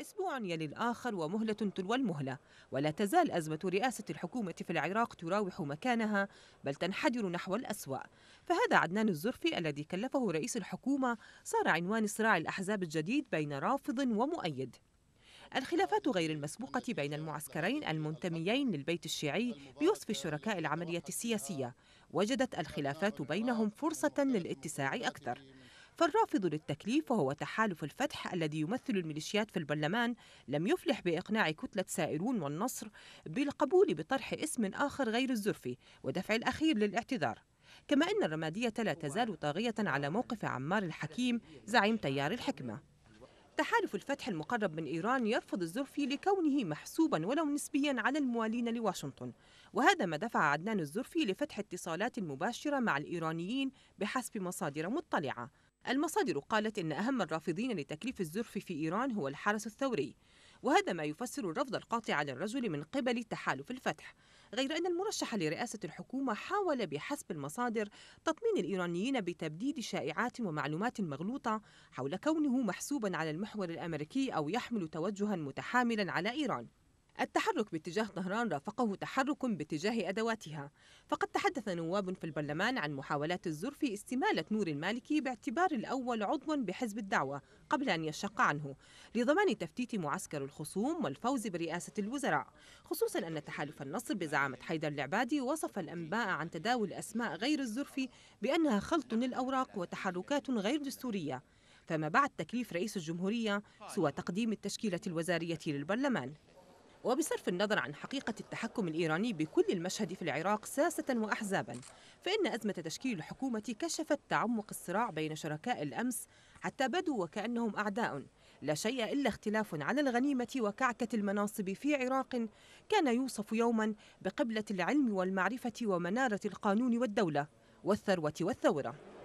أسبوع يلي الآخر ومهلة تلوى المهلة ولا تزال أزمة رئاسة الحكومة في العراق تراوح مكانها بل تنحدر نحو الأسوأ فهذا عدنان الزرفي الذي كلفه رئيس الحكومة صار عنوان صراع الأحزاب الجديد بين رافض ومؤيد الخلافات غير المسبوقة بين المعسكرين المنتميين للبيت الشيعي بوصف شركاء العملية السياسية وجدت الخلافات بينهم فرصة للاتساع أكثر فالرافض للتكليف وهو تحالف الفتح الذي يمثل الميليشيات في البرلمان لم يفلح بإقناع كتلة سائرون والنصر بالقبول بطرح اسم آخر غير الزرفي ودفع الأخير للاعتذار كما أن الرمادية لا تزال طاغية على موقف عمار الحكيم زعيم تيار الحكمة تحالف الفتح المقرب من إيران يرفض الزرفي لكونه محسوبا ولو نسبيا على الموالين لواشنطن وهذا ما دفع عدنان الزرفي لفتح اتصالات مباشرة مع الإيرانيين بحسب مصادر مطلعة المصادر قالت إن أهم الرافضين لتكليف الزرف في إيران هو الحرس الثوري وهذا ما يفسر الرفض القاطع للرجل من قبل تحالف الفتح غير أن المرشح لرئاسة الحكومة حاول بحسب المصادر تطمين الإيرانيين بتبديد شائعات ومعلومات مغلوطة حول كونه محسوبا على المحور الأمريكي أو يحمل توجها متحاملا على إيران التحرك باتجاه طهران رافقه تحرك باتجاه أدواتها فقد تحدث نواب في البرلمان عن محاولات الزور في استمالة نور المالكي باعتبار الأول عضوا بحزب الدعوة قبل أن يشق عنه لضمان تفتيت معسكر الخصوم والفوز برئاسة الوزراء خصوصا أن تحالف النصر بزعامة حيدر العبادي وصف الأنباء عن تداول أسماء غير الزرفي بأنها خلط للأوراق وتحركات غير دستورية فما بعد تكليف رئيس الجمهورية سوى تقديم التشكيلة الوزارية للبرلمان وبصرف النظر عن حقيقة التحكم الإيراني بكل المشهد في العراق ساسة وأحزابا فإن أزمة تشكيل الحكومة كشفت تعمق الصراع بين شركاء الأمس حتى بدوا وكأنهم أعداء لا شيء إلا اختلاف على الغنيمة وكعكة المناصب في عراق كان يوصف يوما بقبلة العلم والمعرفة ومنارة القانون والدولة والثروة والثورة